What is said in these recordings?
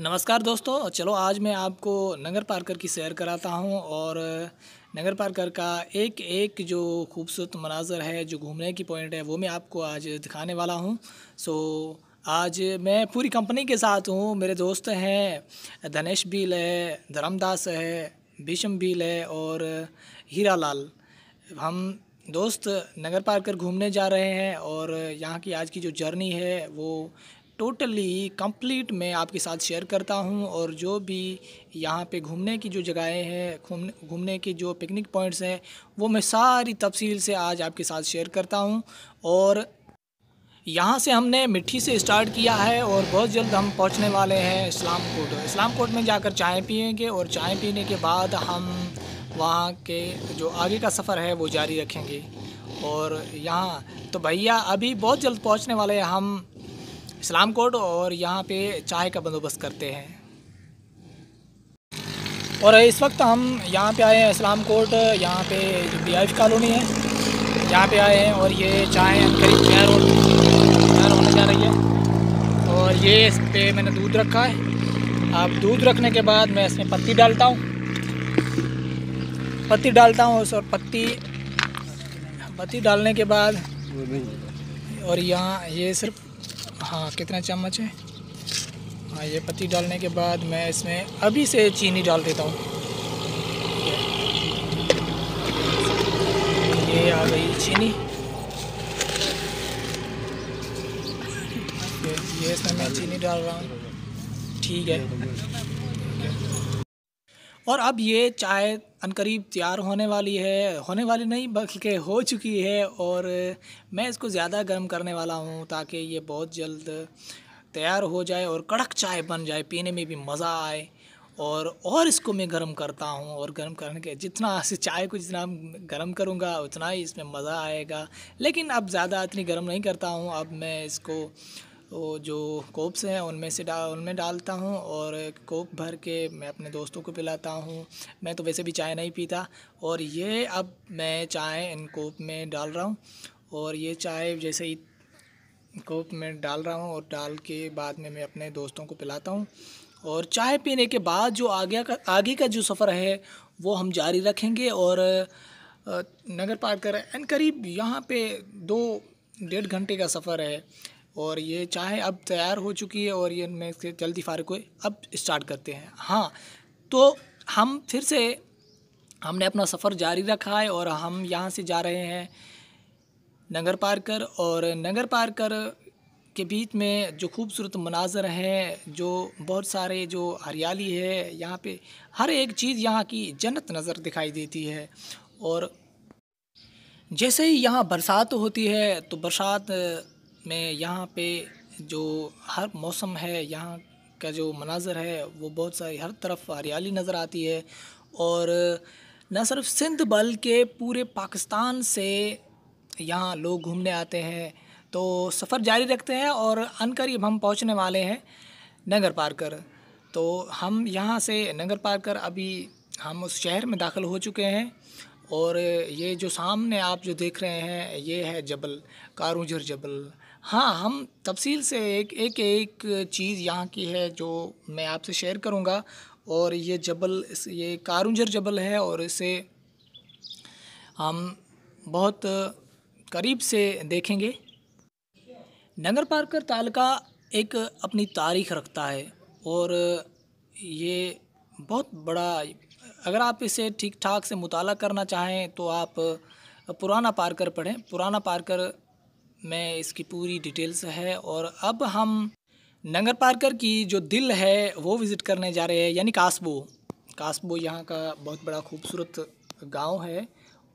नमस्कार दोस्तों चलो आज मैं आपको नगर पार्कर की सैर कराता हूँ और नगर पार्कर का एक एक जो खूबसूरत मनाजर है जो घूमने की पॉइंट है वो मैं आपको आज दिखाने वाला हूँ सो आज मैं पूरी कंपनी के साथ हूँ मेरे दोस्त हैं धनेश भील है धर्मदास है भीषम भील है और हीरा लाल हम दोस्त नगर पार्कर घूमने जा रहे हैं और यहाँ की आज की जो जर्नी है वो टोटली कंप्लीट मैं आपके साथ शेयर करता हूं और जो भी यहाँ पे घूमने की जो जगहें हैं घूमने की जो पिकनिक पॉइंट्स हैं वो मैं सारी तफसील से आज आपके साथ शेयर करता हूं और यहाँ से हमने मिट्टी से स्टार्ट किया है और बहुत जल्द हम पहुँचने वाले हैं इस्लाम कोट इस्लाम कोट में जाकर चाय पियेंगे और चाय पीने के बाद हम वहाँ के जो आगे का सफ़र है वो जारी रखेंगे और यहाँ तो भैया अभी बहुत जल्द पहुँचने वाले हैं हम इस्लाम कोट और यहाँ पे चाय का बंदोबस्त करते हैं और इस वक्त हम यहाँ पे आए हैं इस्लाम कोट यहाँ पे जो बी आई कॉलोनी है यहाँ पे आए हैं और ये चाय करीब तैयार हो तैयार होने जा रही है और ये इस पर मैंने दूध रखा है अब दूध रखने के बाद मैं इसमें पत्ती डालता हूँ पत्ती डालता हूँ और पत्ती पत्ती डालने के बाद और यहाँ ये सिर्फ हाँ कितना चम्मच है हाँ ये पत्ती डालने के बाद मैं इसमें अभी से चीनी डाल देता हूँ ये आ गई चीनी ये इसमें मैं चीनी डाल रहा हूँ ठीक है और अब ये चाय अनकरीब तैयार होने वाली है होने वाली नहीं बल्कि हो चुकी है और मैं इसको ज़्यादा गर्म करने वाला हूँ ताकि ये बहुत जल्द तैयार हो जाए और कड़क चाय बन जाए पीने में भी मज़ा आए और और इसको मैं गर्म करता हूँ और गर्म करने के जितना से चाय को जितना गर्म करूँगा उतना ही इसमें मज़ा आएगा लेकिन अब ज़्यादा इतनी गर्म नहीं करता हूँ अब मैं इसको वो तो जो कोप्स हैं उनमें से डा उनमें डालता हूँ और कोप भर के मैं अपने दोस्तों को पिलाता हूँ मैं तो वैसे भी चाय नहीं पीता और ये अब मैं चाय इन कोप में डाल रहा हूँ और ये चाय जैसे ही कोप में डाल रहा हूँ और डाल के बाद में मैं अपने दोस्तों को पिलाता हूँ और चाय पीने के बाद जो आगे का आगे का जो सफ़र है वो हम जारी रखेंगे और नगर पार कर एंड करीब यहाँ पे दो डेढ़ घंटे का सफ़र है और ये चाय अब तैयार हो चुकी है और ये मैं इसके जल्दी फारग हुए अब स्टार्ट करते हैं हाँ तो हम फिर से हमने अपना सफ़र जारी रखा है और हम यहाँ से जा रहे हैं नगर पार कर और नगर पार कर के बीच में जो खूबसूरत मनाजर हैं जो बहुत सारे जो हरियाली है यहाँ पे हर एक चीज़ यहाँ की जन्नत नज़र दिखाई देती है और जैसे ही यहाँ बरसात होती है तो बरसात में यहाँ पे जो हर मौसम है यहाँ का जो मनाज़र है वो बहुत सारी हर तरफ हरियाली नज़र आती है और न सिर्फ सिंध बल्कि पूरे पाकिस्तान से यहाँ लोग घूमने आते हैं तो सफ़र जारी रखते हैं और अनकरीब हम पहुँचने वाले हैं नगर पार कर तो हम यहाँ से नगर पार कर अभी हम उस शहर में दाखिल हो चुके हैं और ये जो सामने आप जो देख रहे हैं ये है जबल कारूजर जबल हाँ हम तफसील से एक एक एक चीज़ यहाँ की है जो मैं आपसे शेयर करूँगा और ये जबल ये कारुंजर जबल है और इसे हम बहुत करीब से देखेंगे नगर पारकर तालका एक अपनी तारीख रखता है और ये बहुत बड़ा अगर आप इसे ठीक ठाक से मुताला करना चाहें तो आप पुराना पारकर पढ़ें पुराना पारकर में इसकी पूरी डिटेल्स है और अब हम नंगर पार्कर की जो दिल है वो विज़िट करने जा रहे हैं यानी कासबो कासबो यहाँ का बहुत बड़ा खूबसूरत गांव है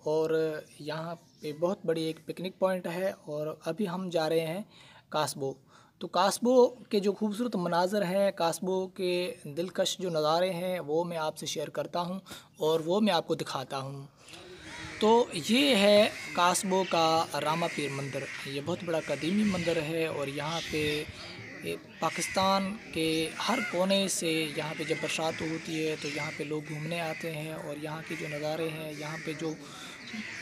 और यहाँ पे बहुत बड़ी एक पिकनिक पॉइंट है और अभी हम जा रहे हैं कासबो तो कासबो के जो खूबसूरत मनाजर हैं कासबो के दिलकश जो नज़ारे हैं वो मैं आपसे शेयर करता हूँ और वो मैं आपको दिखाता हूँ तो ये है कासबो का रामा पीर मंदिर ये बहुत बड़ा कदीमी मंदिर है और यहाँ पे पाकिस्तान के हर कोने से यहाँ पे जब बरसात होती है तो यहाँ पे लोग घूमने आते हैं और यहाँ के जो नज़ारे हैं यहाँ पे जो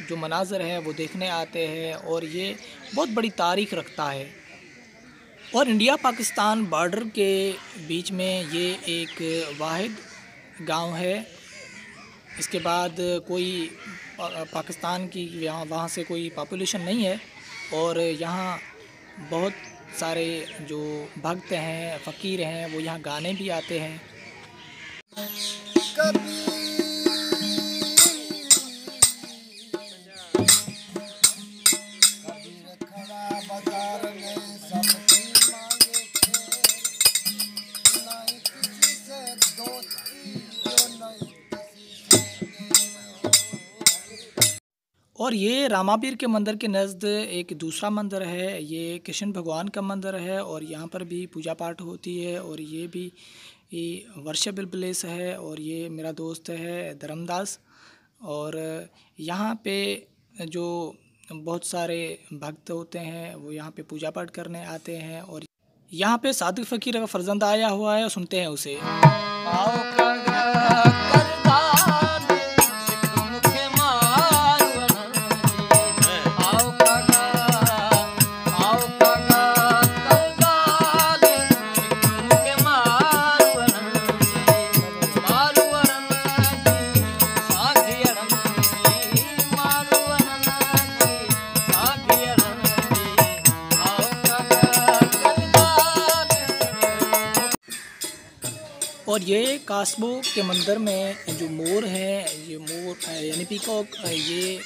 जो मनाजर है वो देखने आते हैं और ये बहुत बड़ी तारीख रखता है और इंडिया पाकिस्तान बॉर्डर के बीच में ये एक वाद गांव है इसके बाद कोई पाकिस्तान की यहाँ वहाँ से कोई पापुलेशन नहीं है और यहाँ बहुत सारे जो भक्त हैं फ़कीर हैं वो यहाँ गाने भी आते हैं कभी ये रामाबीर के मंदिर के नज़द एक दूसरा मंदिर है ये कृष्ण भगवान का मंदिर है और यहाँ पर भी पूजा पाठ होती है और ये भी ये वर्शेबल प्लेस है और ये मेरा दोस्त है धर्मदास और यहाँ पे जो बहुत सारे भक्त होते हैं वो यहाँ पे पूजा पाठ करने आते हैं और यहाँ पे सादिक फ़कीर का फर्जंदा आया हुआ है सुनते हैं उसे आओ और ये कास्बो के मंदिर में जो मोर है ये मोर यानी पीकॉक ये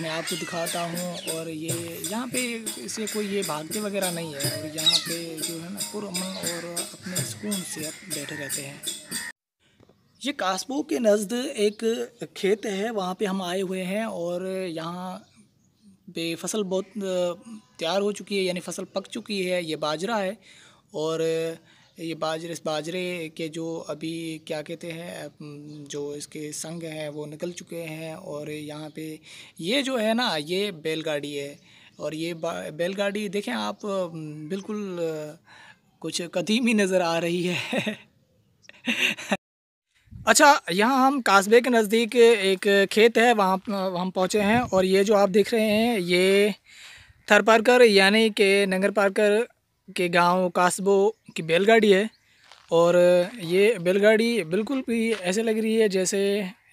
मैं आपको दिखाता हूँ और ये यहाँ पे इसे कोई ये भागते वगैरह नहीं है और यहाँ पे जो है ना पुरमन और अपने सुकून से बैठे रहते हैं ये कास्बो के नज़द एक खेत है वहाँ पे हम आए हुए हैं और यहाँ पे फसल बहुत तैयार हो चुकी है यानी फसल पक चुकी है ये बाजरा है और ये बाजरे इस बाजरे के जो अभी क्या कहते हैं जो इसके संग हैं वो निकल चुके हैं और यहाँ पे ये जो है ना ये बैलगाड़ी है और ये बैलगाड़ी देखें आप बिल्कुल कुछ कदीम ही नज़र आ रही है अच्छा यहाँ हम कासबे के नज़दीक एक खेत है वहाँ हम पहुँचे हैं और ये जो आप देख रहे हैं ये थर पार्कर यानी कि नंगर पारकर के गांव कस्बों की बैलगाड़ी है और ये बैलगाड़ी बिल्कुल भी ऐसे लग रही है जैसे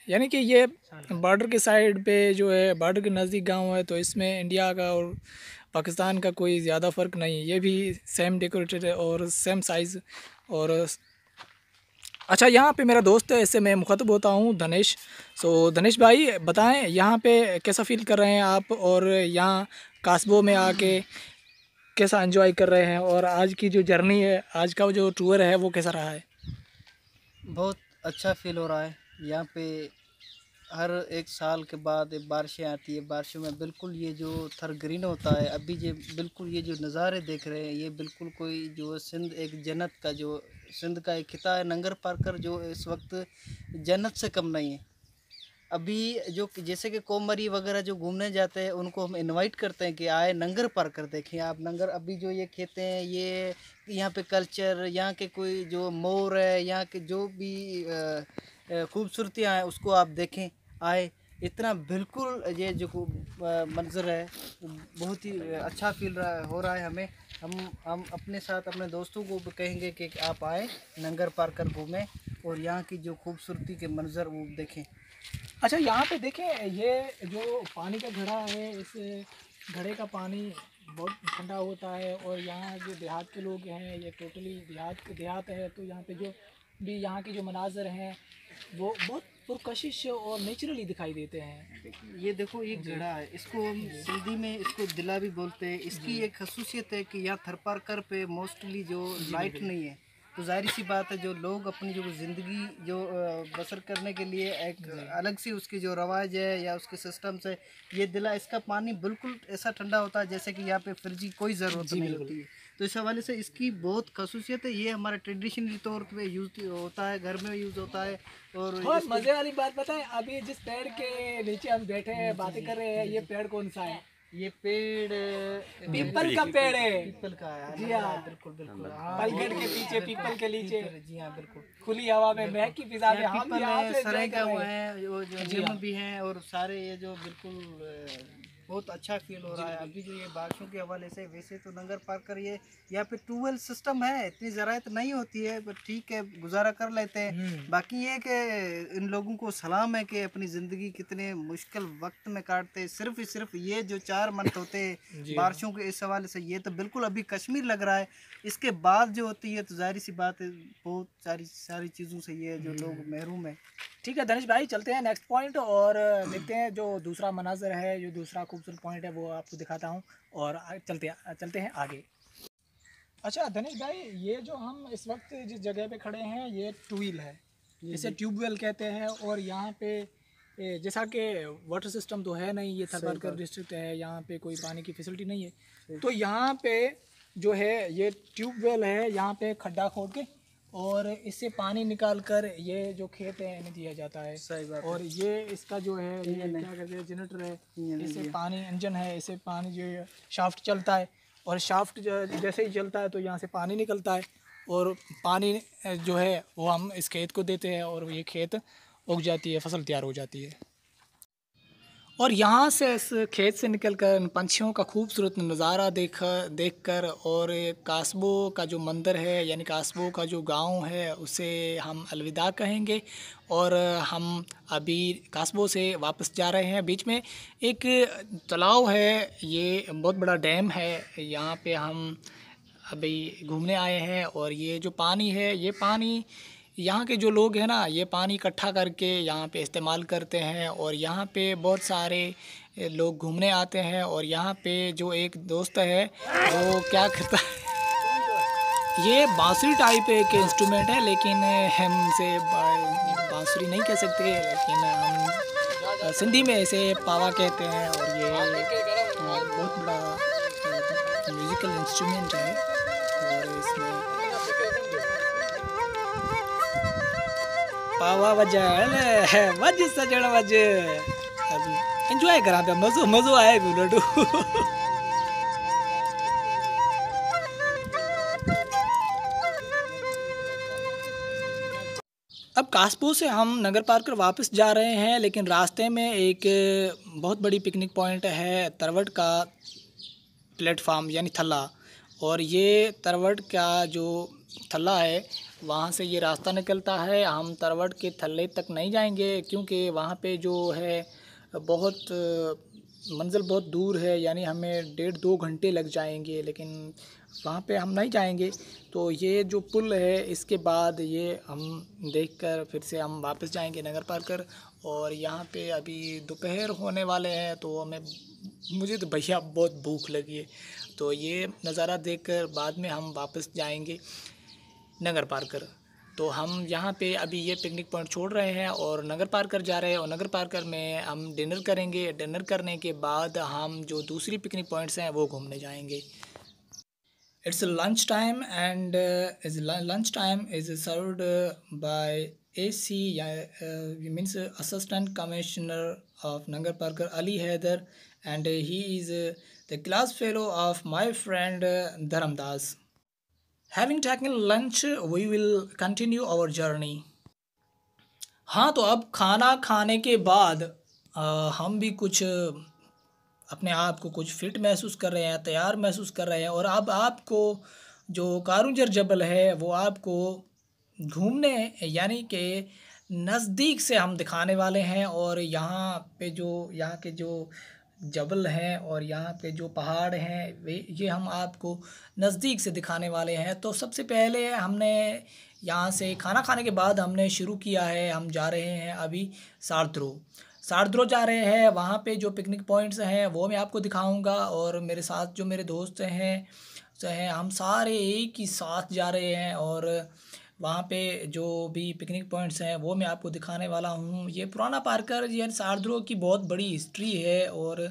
यानी कि ये बॉर्डर के साइड पे जो है बॉर्डर के नज़दीक गांव है तो इसमें इंडिया का और पाकिस्तान का कोई ज़्यादा फ़र्क नहीं है ये भी सेम डेकोरेटेड है और सेम साइज़ और अच्छा यहाँ पे मेरा दोस्त है इससे मैं मुखातब होता हूँ धनेश सो धनेश भाई बताएं यहाँ पे कैसा फील कर रहे हैं आप और यहाँ कासबो में आके कैसा एंजॉय कर रहे हैं और आज की जो जर्नी है आज का जो टूर है वो कैसा रहा है बहुत अच्छा फील हो रहा है यहाँ पे हर एक साल के बाद बारिशें आती है बारिशों में बिल्कुल ये जो थर ग्रीन होता है अभी ये बिल्कुल ये जो नज़ारे देख रहे हैं ये बिल्कुल कोई जो सिंध एक जन्नत का जो सिंध का एक खिता है नंगर पार्कर जो इस वक्त जन्नत से कम नहीं है अभी जो जैसे कि कोमरी वगैरह जो घूमने जाते हैं उनको हम इनवाइट करते हैं कि आए नंगर पार कर देखें आप नंगर अभी जो ये खेते हैं ये यहाँ पे कल्चर यहाँ के कोई जो मोर है यहाँ के जो भी खूबसूरतियाँ हैं उसको आप देखें आए इतना बिल्कुल ये जो मंज़र है बहुत ही अच्छा फील रहा हो रहा है हमें हम हम अपने साथ अपने दोस्तों को भी कहेंगे कि आप आए नंगर पार कर घूमें और यहाँ की जो खूबसूरती के मंज़र वो देखें अच्छा यहाँ पे देखें ये जो पानी का घड़ा है इस घड़े का पानी बहुत ठंडा होता है और यहाँ जो देहात के लोग हैं ये टोटली देहात के देहात है तो यहाँ पे जो भी यहाँ के जो मनाजर हैं वो बहुत पुरकशिश और नेचुरली दिखाई देते हैं ये देखो ये घड़ा है इसको हम सिंधी में इसको दिला भी बोलते हैं इसकी एक खसूसियत है कि यहाँ थरपारकर पे मोस्टली जो लाइट नहीं है तो जाहिर सी बात है जो लोग अपनी जो ज़िंदगी जो बसर करने के लिए एक अलग सी उसकी जो रवाज है या उसके सिस्टम्स है ये दिला इसका पानी बिल्कुल ऐसा ठंडा होता है जैसे कि यहाँ पे फ्रिज की कोई ज़रूरत नहीं होती है तो इस हवाले से इसकी बहुत खसूसियत है ये हमारे ट्रेडिशनली तौर पे यूज़ होता है घर में यूज़ होता है और मज़े वाली बात बताएं अभी जिस पेड़ के नीचे हम बैठे हैं बातें कर रहे हैं ये पेड़ कौन सा है ये पेड़ पीपल का पेड़ है पीपल का यार जी हाँ बिल्कुल बिल्कुल हाँ, पलगड़ के पीछे पीपल के नीचे जी हाँ बिल्कुल खुली हवा में की फिजा में हम भी यहाँ से हुआ है वो जो जिम हाँ। भी हैं और सारे ये जो बिल्कुल बहुत अच्छा फील हो रहा है अभी जो ये बारिशों के हवाले से वैसे तो नंगर पार करिए यहाँ पे ट्यूबवेल सिस्टम है इतनी ज़रायत नहीं होती है पर ठीक है गुजारा कर लेते हैं हम्म। बाकी ये कि इन लोगों को सलाम है कि अपनी ज़िंदगी कितने मुश्किल वक्त में काटते सिर्फ ही सिर्फ ये जो चार मंथ होते हैं बारिशों के इस हवाले से ये तो बिल्कुल अभी कश्मीर लग रहा है इसके बाद जो होती है तो जाहिर सी बात है बहुत सारी सारी चीज़ों से ये जो हम्म। लोग महरूम है ठीक है धनिश भाई चलते हैं नेक्स्ट पॉइंट और देखते हैं जो दूसरा मनाजर है जो दूसरा खूबसूरत पॉइंट है वो आपको दिखाता हूँ और चलते हैं चलते हैं आगे अच्छा धनिश भाई ये जो हम इस वक्त जिस जगह पे खड़े हैं ये ट्यूबवेल है इसे ट्यूबवेल कहते हैं और यहाँ पे जैसा कि वाटर सिस्टम तो है नहीं ये थरबारकर डिस्ट्रिक्ट है यहाँ पे कोई पानी की फैसिलिटी नहीं है तो यहाँ पे जो है ये ट्यूबवेल है यहाँ पे खड्डा खोद के और इससे पानी निकाल कर ये जो खेत है इन्हें दिया जाता है सही बात और ये इसका जो है ये क्या कहते हैं जनरेटर है इससे पानी इंजन है इससे पानी जो शाफ्ट चलता है और शाफ्ट जैसे ही चलता है तो यहाँ से पानी निकलता है और पानी जो है वो हम इस खेत को देते हैं और ये खेत उग जाती है फसल तैयार हो जाती है और यहाँ से इस खेत से निकल कर पंछियों का खूबसूरत नज़ारा देख देख कर और कासबो का जो मंदिर है यानी कासबो का जो गांव है उसे हम अलविदा कहेंगे और हम अभी कासबो से वापस जा रहे हैं बीच में एक तालाब है ये बहुत बड़ा डैम है यहाँ पे हम अभी घूमने आए हैं और ये जो पानी है ये पानी यहाँ के जो लोग हैं ना ये पानी इकट्ठा करके यहाँ पे इस्तेमाल करते हैं और यहाँ पे बहुत सारे लोग घूमने आते हैं और यहाँ पे जो एक दोस्त है वो क्या करता है ये बांसुरी टाइप एक इंस्ट्रूमेंट है लेकिन हम इसे बांसुरी नहीं कह सकते लेकिन हम सिंधी में इसे पावा कहते हैं और ये बहुत बड़ा म्यूज़िकल इंस्ट्रूमेंट है पावा वजा वज सजण वज एंजॉय करा पे मज़ो मज़ो आए पियो ॾाढो अब कासपुर से हम नगर पार्कर कर वापस जा रहे हैं लेकिन रास्ते में एक बहुत बड़ी पिकनिक पॉइंट है तरवट का प्लेटफार्म यानी थल्ला और ये तरवट का जो थल्ला है वहाँ से ये रास्ता निकलता है हम तरवट के थल्ले तक नहीं जाएंगे क्योंकि वहाँ पे जो है बहुत मंजिल बहुत दूर है यानी हमें डेढ़ दो घंटे लग जाएंगे लेकिन वहाँ पे हम नहीं जाएंगे तो ये जो पुल है इसके बाद ये हम देखकर फिर से हम वापस जाएंगे नगर पार कर और यहाँ पे अभी दोपहर होने वाले हैं तो हमें मुझे तो भैया बहुत भूख लगी है तो ये नज़ारा देखकर बाद में हम वापस जाएंगे नगर पार्कर तो हम यहाँ पे अभी ये पिकनिक पॉइंट छोड़ रहे हैं और नगर पार्कर जा रहे हैं और नगर पार्कर में हम डिनर करेंगे डिनर करने के बाद हम जो दूसरी पिकनिक पॉइंट्स हैं वो घूमने जाएंगे it's lunch time and is lunch time is served by A C means assistant commissioner of Nagar Parkar Ali Haider and he is the class fellow of my friend Dharmdas having taken lunch we will continue our journey हाँ तो अब खाना खाने के बाद आ, हम भी कुछ अपने आप को कुछ फिट महसूस कर रहे हैं तैयार महसूस कर रहे हैं और अब आपको जो कारूजर जबल है वो आपको घूमने यानी कि नज़दीक से हम दिखाने वाले हैं और यहाँ पे जो यहाँ के जो जबल हैं और यहाँ पे जो पहाड़ हैं वे ये हम आपको नज़दीक से दिखाने वाले हैं तो सबसे पहले हमने यहाँ से खाना खाने के बाद हमने शुरू किया है हम जा रहे हैं अभी सारद्रो सारद्रो जा रहे हैं वहाँ पे जो पिकनिक पॉइंट्स हैं वो मैं आपको दिखाऊंगा और मेरे साथ जो मेरे दोस्त हैं हैं हम सारे एक ही साथ जा रहे हैं और वहाँ पे जो भी पिकनिक पॉइंट्स हैं वो मैं आपको दिखाने वाला हूँ ये पुराना पार्कर ये सारद्रो की बहुत बड़ी हिस्ट्री है और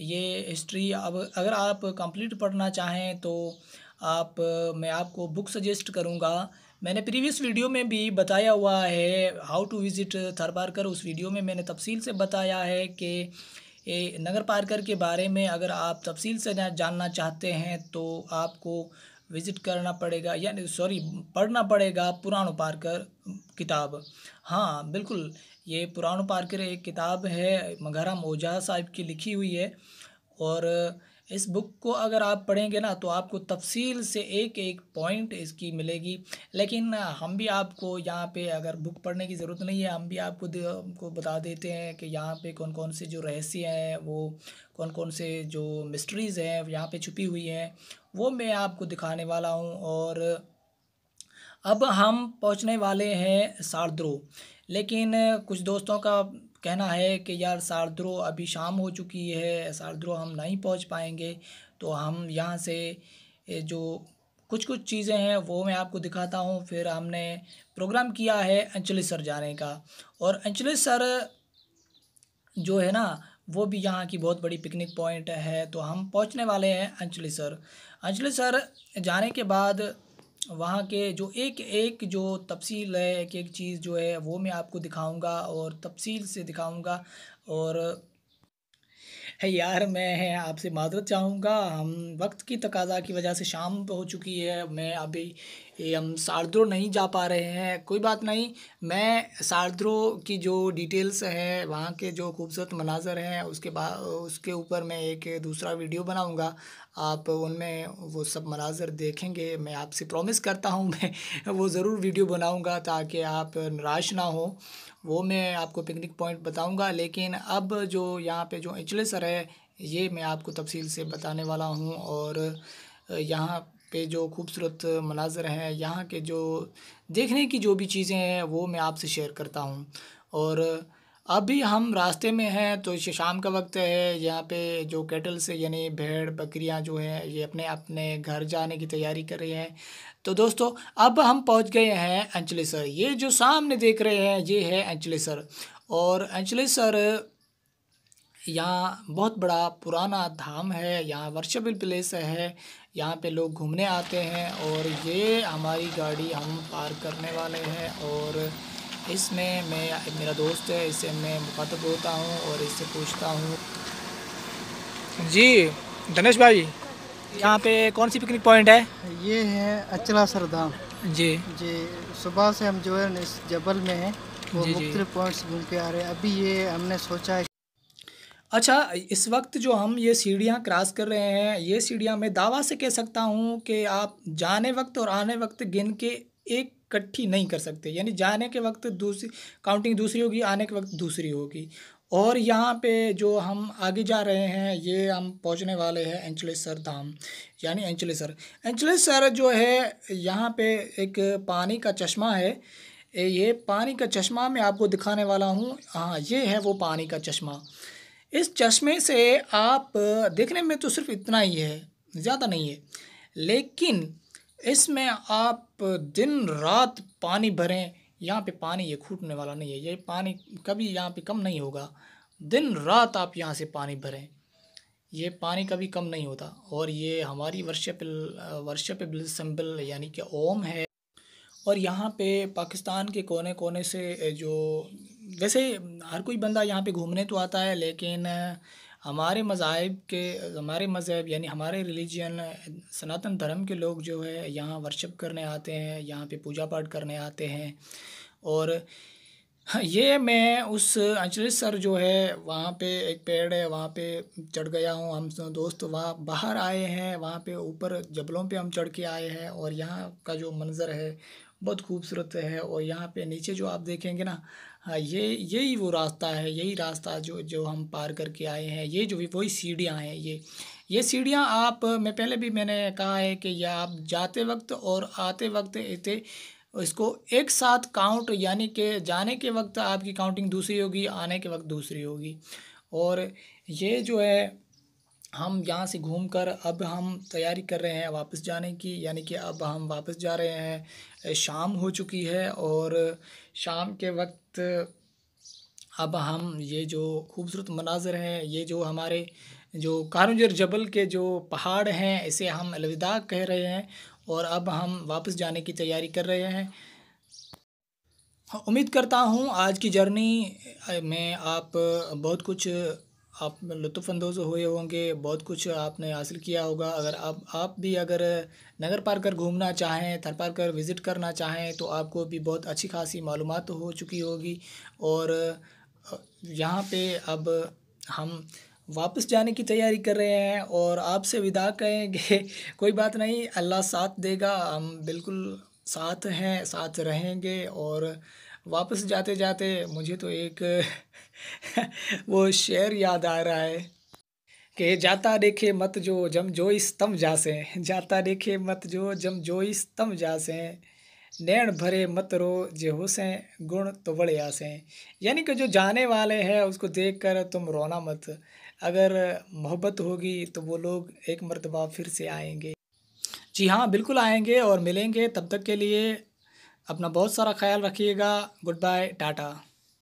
ये हिस्ट्री अब अगर आप कंप्लीट पढ़ना चाहें तो आप मैं आपको बुक सजेस्ट करूँगा मैंने प्रीवियस वीडियो में भी बताया हुआ है how to visit Thar Parkar उस वीडियो में मैंने तफसील से बताया है कि नगर पार्कर के बारे में अगर आप तफसील से जानना चाहते हैं तो आपको विज़िट करना पड़ेगा यानी सॉरी पढ़ना पड़ेगा पुराण पारकर किताब हाँ बिल्कुल ये पुराण पारकर एक किताब है मघाराम ओझा साहिब की लिखी हुई है और इस बुक को अगर आप पढ़ेंगे ना तो आपको तफसील से एक एक पॉइंट इसकी मिलेगी लेकिन हम भी आपको यहाँ पे अगर बुक पढ़ने की ज़रूरत नहीं है हम भी आपको को बता देते हैं कि यहाँ पे कौन कौन से जो रहस्य हैं वो कौन कौन से जो मिस्ट्रीज़ हैं यहाँ पे छुपी हुई हैं वो मैं आपको दिखाने वाला हूँ और अब हम पहुँचने वाले हैं सारद्रो लेकिन कुछ दोस्तों का कहना है कि यार शारद्रो अभी शाम हो चुकी है शारद्रो हम नहीं पहुंच पाएंगे तो हम यहाँ से जो कुछ कुछ चीज़ें हैं वो मैं आपको दिखाता हूँ फिर हमने प्रोग्राम किया है अंचलेसर जाने का और अंचलेसर जो है ना वो भी यहाँ की बहुत बड़ी पिकनिक पॉइंट है तो हम पहुँचने वाले हैं अंचलेसर अंचलेसर जाने के बाद वहाँ के जो एक एक जो तफसील है एक एक चीज़ जो है वो मैं आपको दिखाऊंगा और तफसील से दिखाऊंगा और है यार मैं आपसे माजरत चाहूँगा हम वक्त की तकाजा की वजह से शाम हो चुकी है मैं अभी ये हम शारद्रो नहीं जा पा रहे हैं कोई बात नहीं मैं शारद्रो की जो डिटेल्स हैं वहाँ के जो खूबसूरत मनाजर हैं उसके बाद उसके ऊपर मैं एक दूसरा वीडियो बनाऊँगा आप उनमें वो सब मनाजर देखेंगे मैं आपसे प्रॉमिस करता हूँ मैं वो ज़रूर वीडियो बनाऊँगा ताकि आप निराश ना हो वो मैं आपको पिकनिक पॉइंट बताऊँगा लेकिन अब जो यहाँ पे जो इचले सर है ये मैं आपको तफसील से बताने वाला हूँ और यहाँ के जो खूबसूरत मनाज़र हैं यहाँ के जो देखने की जो भी चीज़ें हैं वो मैं आपसे शेयर करता हूँ और अभी हम रास्ते में हैं तो शाम का वक्त है यहाँ पे जो कैटल से यानी भेड़ बकरियाँ जो हैं ये अपने अपने घर जाने की तैयारी कर रही हैं तो दोस्तों अब हम पहुँच गए हैं अंचलेसर ये जो सामने देख रहे हैं ये है अंचलेसर और अंचलेसर यहाँ बहुत बड़ा पुराना धाम है यहाँ वर्शबल प्लेस है यहाँ पे लोग घूमने आते हैं और ये हमारी गाड़ी हम पार करने वाले हैं और इसमें मैं मेरा दोस्त है इससे मैं मुखातब होता हूँ और इससे पूछता हूँ जी धनेश भाई यहाँ पे कौन सी पिकनिक पॉइंट है ये है अचला सर धाम जी जी सुबह से हम जो है इस जबल में हैं वो मुख्तलिफ पॉइंट्स घूम के आ रहे हैं अभी ये हमने सोचा है अच्छा इस वक्त जो हम ये सीढ़ियाँ क्रॉस कर रहे हैं ये सीढ़ियाँ मैं दावा से कह सकता हूँ कि आप जाने वक्त और आने वक्त गिन के एक कट्ठी नहीं कर सकते यानी जाने के वक्त दूसरी काउंटिंग दूसरी होगी आने के वक्त दूसरी होगी और यहाँ पे जो हम आगे जा रहे हैं ये हम पहुँचने वाले हैं एंचलेसर धाम यानी एंचलेसर एंचलेसर जो है यहाँ पे एक पानी का चश्मा है ये पानी का चश्मा मैं आपको दिखाने वाला हूँ हाँ ये है वो पानी का चश्मा इस चश्मे से आप देखने में तो सिर्फ इतना ही है ज़्यादा नहीं है लेकिन इसमें आप दिन रात पानी भरें यहाँ पे पानी ये खूटने वाला नहीं है ये पानी कभी यहाँ पे कम नहीं होगा दिन रात आप यहाँ से पानी भरें ये पानी कभी कम नहीं होता और ये हमारी वर्षपेबल वर्षपल सिंबल यानी कि ओम है और यहाँ पे पाकिस्तान के कोने कोने से जो वैसे हर कोई बंदा यहाँ पे घूमने तो आता है लेकिन हमारे मज़ाहब के हमारे मज़हब यानी हमारे रिलीजन सनातन धर्म के लोग जो है यहाँ वर्शिप करने आते हैं यहाँ पे पूजा पाठ करने आते हैं और ये मैं उस सर जो है वहाँ पे एक पेड़ है वहाँ पे चढ़ गया हूँ हम तो दोस्त वहाँ बाहर आए हैं वहाँ पे ऊपर जबलों पे हम चढ़ के आए हैं और यहाँ का जो मंज़र है बहुत खूबसूरत है और यहाँ पे नीचे जो आप देखेंगे ना हाँ, ये यही वो रास्ता है यही रास्ता जो जो हम पार करके आए हैं ये जो भी वही सीढ़ियाँ हैं ये ये सीढ़ियाँ आप मैं पहले भी मैंने कहा है कि यह आप जाते वक्त और आते वक्त इतने इसको एक साथ काउंट यानी कि जाने के वक्त आपकी काउंटिंग दूसरी होगी आने के वक्त दूसरी होगी और ये जो है हम यहाँ से घूम कर अब हम तैयारी कर रहे हैं वापस जाने की यानी कि अब हम वापस जा रहे हैं शाम हो चुकी है और शाम के वक्त अब हम ये जो खूबसूरत मनाज़र हैं ये जो हमारे जो कारुजर जबल के जो पहाड़ हैं इसे हम अलविदा कह रहे हैं और अब हम वापस जाने की तैयारी कर रहे हैं उम्मीद करता हूँ आज की जर्नी में आप बहुत कुछ आप लुफानंदोज हुए होंगे बहुत कुछ आपने हासिल किया होगा अगर आप आप भी अगर नगर पार्कर घूमना चाहें थर कर विज़िट करना चाहें तो आपको भी बहुत अच्छी खासी मालूम हो चुकी होगी और यहाँ पे अब हम वापस जाने की तैयारी कर रहे हैं और आपसे विदा कहेंगे कोई बात नहीं अल्लाह साथ देगा हम बिल्कुल साथ हैं साथ रहेंगे और वापस जाते जाते मुझे तो एक वो शेर याद आ रहा है कि जाता देखे मत जो जम जोई स्तम जासे जाता देखे मत जो जम जोई स्तम जासे नैण भरे मत रो जे हुसें गुण तो बड़े आसे यानी कि जो जाने वाले हैं उसको देख कर तुम रोना मत अगर मोहब्बत होगी तो वो लोग एक मरतबा फिर से आएंगे जी हाँ बिल्कुल आएंगे और मिलेंगे तब तक के लिए अपना बहुत सारा ख्याल रखिएगा गुड बाय टाटा